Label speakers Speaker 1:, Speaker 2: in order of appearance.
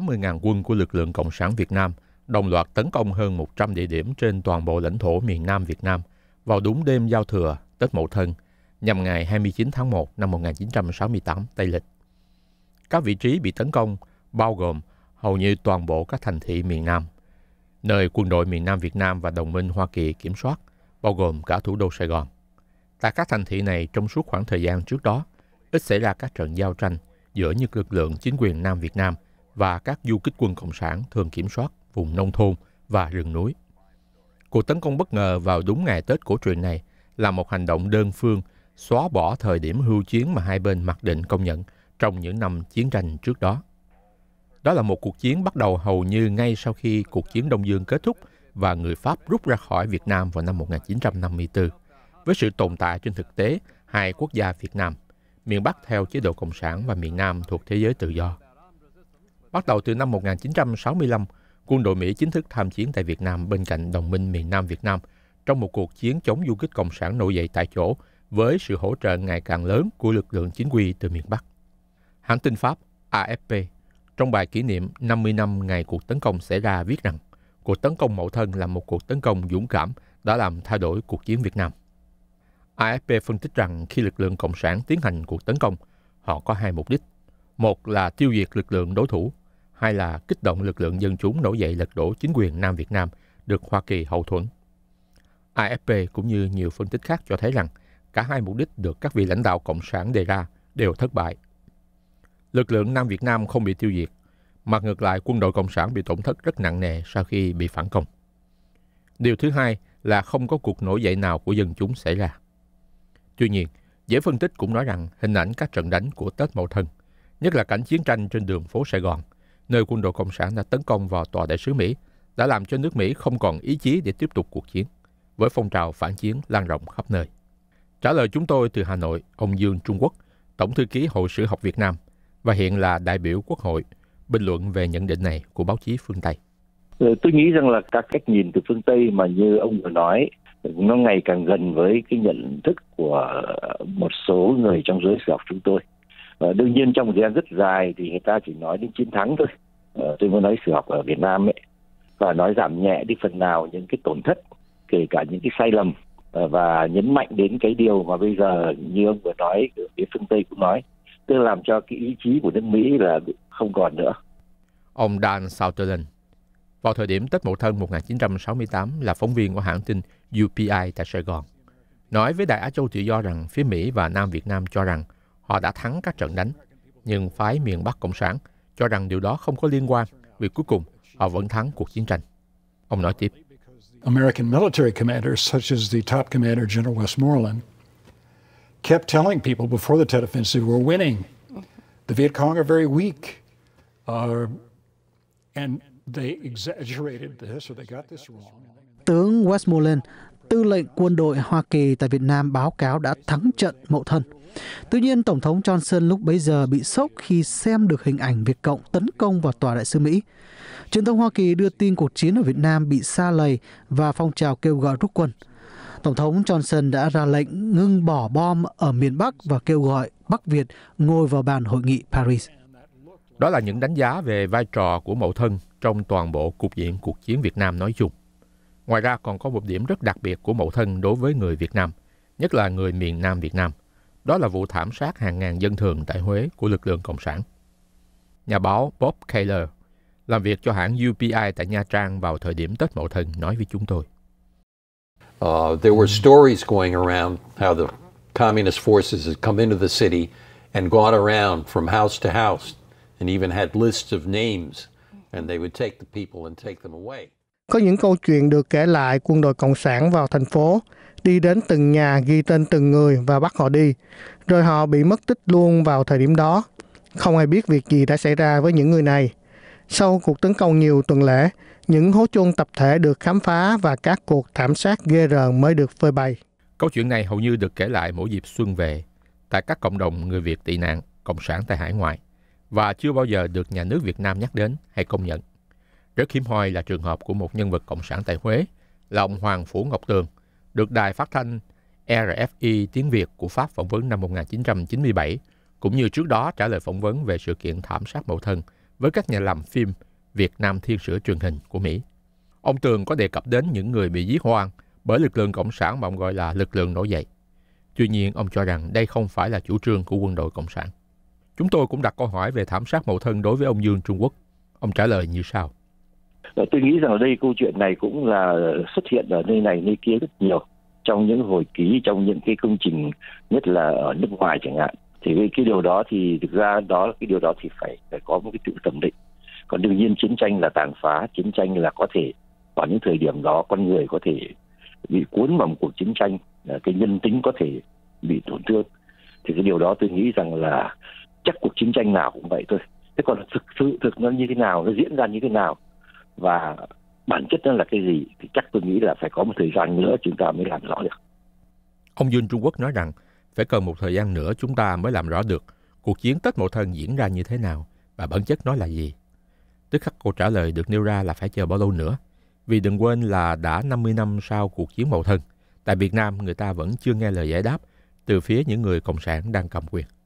Speaker 1: 80.000 quân của lực lượng Cộng sản Việt Nam đồng loạt tấn công hơn 100 địa điểm trên toàn bộ lãnh thổ miền Nam Việt Nam vào đúng đêm giao thừa Tết Mậu Thân nhằm ngày 29 tháng 1 năm 1968 Tây Lịch. Các vị trí bị tấn công bao gồm hầu như toàn bộ các thành thị miền Nam, nơi quân đội miền Nam Việt Nam và đồng minh Hoa Kỳ kiểm soát, bao gồm cả thủ đô Sài Gòn. Tại các thành thị này trong suốt khoảng thời gian trước đó, ít xảy ra các trận giao tranh giữa những lực lượng chính quyền Nam Việt Nam và các du kích quân Cộng sản thường kiểm soát vùng nông thôn và rừng núi. Cuộc tấn công bất ngờ vào đúng ngày Tết cổ truyền này là một hành động đơn phương xóa bỏ thời điểm hưu chiến mà hai bên mặc định công nhận trong những năm chiến tranh trước đó. Đó là một cuộc chiến bắt đầu hầu như ngay sau khi cuộc chiến Đông Dương kết thúc và người Pháp rút ra khỏi Việt Nam vào năm 1954. Với sự tồn tại trên thực tế hai quốc gia Việt Nam, miền Bắc theo chế độ Cộng sản và miền Nam thuộc thế giới tự do. Bắt đầu từ năm 1965, quân đội Mỹ chính thức tham chiến tại Việt Nam bên cạnh đồng minh miền Nam Việt Nam trong một cuộc chiến chống du kích Cộng sản nổi dậy tại chỗ với sự hỗ trợ ngày càng lớn của lực lượng chính quy từ miền Bắc. Hãng tin Pháp AFP trong bài kỷ niệm 50 năm ngày cuộc tấn công xảy ra viết rằng cuộc tấn công mậu thân là một cuộc tấn công dũng cảm đã làm thay đổi cuộc chiến Việt Nam. AFP phân tích rằng khi lực lượng Cộng sản tiến hành cuộc tấn công, họ có hai mục đích. Một là tiêu diệt lực lượng đối thủ hay là kích động lực lượng dân chúng nổi dậy lật đổ chính quyền Nam Việt Nam được Hoa Kỳ hậu thuẫn. AFP cũng như nhiều phân tích khác cho thấy rằng cả hai mục đích được các vị lãnh đạo Cộng sản đề ra đều thất bại. Lực lượng Nam Việt Nam không bị tiêu diệt, mà ngược lại quân đội Cộng sản bị tổn thất rất nặng nề sau khi bị phản công. Điều thứ hai là không có cuộc nổi dậy nào của dân chúng xảy ra. Tuy nhiên, dễ phân tích cũng nói rằng hình ảnh các trận đánh của Tết Mậu Thân, nhất là cảnh chiến tranh trên đường phố Sài Gòn, nơi quân đội Cộng sản đã tấn công vào tòa đại sứ Mỹ, đã làm cho nước Mỹ không còn ý chí để tiếp tục cuộc chiến, với phong trào phản chiến lan rộng khắp nơi. Trả lời chúng tôi từ Hà Nội, ông Dương Trung Quốc, Tổng thư ký Hội sử học Việt Nam và hiện là đại biểu Quốc hội, bình luận về nhận định này của báo chí phương Tây.
Speaker 2: Ờ, tôi nghĩ rằng là các cách nhìn từ phương Tây mà như ông vừa nói nó ngày càng gần với cái nhận thức của một số người trong giới học chúng tôi Ờ, đương nhiên trong một thời gian rất dài thì người ta chỉ nói đến chiến thắng thôi. Ờ, tôi muốn nói sử học ở Việt Nam ấy và nói giảm nhẹ đi phần nào những cái tổn thất kể cả những cái sai lầm ờ, và nhấn mạnh đến cái điều mà bây giờ như ông vừa nói phía phương Tây cũng nói tức là làm cho cái ý chí của nước Mỹ là không còn nữa.
Speaker 1: Ông Dan Sauterlin vào thời điểm Tết Mậu Thân 1968 là phóng viên của hãng tin UPI tại Sài Gòn nói với Đại Á Châu Tự Do rằng phía Mỹ và Nam Việt Nam cho rằng Họ đã thắng các trận đánh, nhưng phái miền Bắc Cộng sản cho rằng điều đó không có liên quan vì cuối cùng họ vẫn thắng cuộc chiến tranh. Ông nói tiếp.
Speaker 2: American military commanders, such as the top commander General Westmoreland, kept telling people before the Tet Offensive we're winning. The Viet Cong are very weak. Uh, and they exaggerated this or they got this wrong. Tướng Westmoreland tư lệnh quân đội Hoa Kỳ tại Việt Nam báo cáo đã thắng trận Mậu Thân. Tuy nhiên, Tổng thống Johnson lúc bấy giờ bị sốc khi xem được hình ảnh Việt Cộng tấn công vào Tòa Đại sứ Mỹ. Truyền thông Hoa Kỳ đưa tin cuộc chiến ở Việt Nam bị xa lầy và phong trào kêu gọi rút quân. Tổng thống Johnson đã ra lệnh ngưng bỏ bom ở miền Bắc và kêu gọi Bắc Việt ngồi vào bàn hội nghị Paris.
Speaker 1: Đó là những đánh giá về vai trò của Mậu Thân trong toàn bộ cục diện cuộc chiến Việt Nam nói chung. Ngoài ra còn có một điểm rất đặc biệt của mậu thân đối với người Việt Nam, nhất là người miền Nam Việt Nam. Đó là vụ thảm sát hàng ngàn dân thường tại Huế của lực lượng Cộng sản. Nhà báo Bob Keller làm việc cho hãng UPI tại Nha Trang vào thời điểm Tết Mậu Thân nói với
Speaker 2: chúng tôi. Uh, there were stories going around how the communist forces had come into the city and gone around from house to house and even had lists of names and they would take the people and take them away.
Speaker 1: Có những câu chuyện được kể lại quân đội Cộng sản vào thành phố, đi đến từng nhà ghi tên từng người và bắt họ đi, rồi họ bị mất tích luôn vào thời điểm đó. Không ai biết việc gì đã xảy ra với những người này. Sau cuộc tấn công nhiều tuần lễ, những hố chôn tập thể được khám phá và các cuộc thảm sát ghê rợn mới được phơi bày. Câu chuyện này hầu như được kể lại mỗi dịp xuân về tại các cộng đồng người Việt tị nạn, cộng sản tại hải ngoại và chưa bao giờ được nhà nước Việt Nam nhắc đến hay công nhận. Rất hiếm hoi là trường hợp của một nhân vật cộng sản tại Huế là ông Hoàng Phủ Ngọc Tường, được đài phát thanh RFI tiếng Việt của Pháp phỏng vấn năm 1997, cũng như trước đó trả lời phỏng vấn về sự kiện thảm sát mậu thân với các nhà làm phim Việt Nam Thiên Sửa truyền hình của Mỹ. Ông Tường có đề cập đến những người bị giết hoang bởi lực lượng Cộng sản mà ông gọi là lực lượng nổi dậy. Tuy nhiên, ông cho rằng đây không phải là chủ trương của quân đội Cộng sản. Chúng tôi cũng đặt câu hỏi về thảm sát mậu thân đối với ông Dương Trung Quốc. Ông trả lời như sau
Speaker 2: tôi nghĩ rằng ở đây câu chuyện này cũng là xuất hiện ở nơi này nơi kia rất nhiều trong những hồi ký trong những cái công trình nhất là ở nước ngoài chẳng hạn thì cái, cái điều đó thì thực ra đó cái điều đó thì phải phải có một cái sự thẩm định còn đương nhiên chiến tranh là tàn phá chiến tranh là có thể vào những thời điểm đó con người có thể bị cuốn vào một cuộc chiến tranh cái nhân tính có thể bị tổn thương thì cái điều đó tôi nghĩ rằng là chắc cuộc chiến tranh nào cũng vậy thôi thế còn thực sự thực nó như thế nào nó diễn ra như thế nào và bản chất nó là cái gì thì chắc tôi nghĩ là phải có một thời gian nữa chúng ta mới làm rõ được.
Speaker 1: Ông Dương Trung Quốc nói rằng phải cần một thời gian nữa chúng ta mới làm rõ được cuộc chiến Tết Mậu Thân diễn ra như thế nào và bản chất nó là gì. Tức khắc câu trả lời được nêu ra là phải chờ bao lâu nữa. Vì đừng quên là đã 50 năm sau cuộc chiến Mậu Thân, tại Việt Nam người ta vẫn chưa nghe lời giải đáp từ phía những người Cộng sản đang cầm quyền.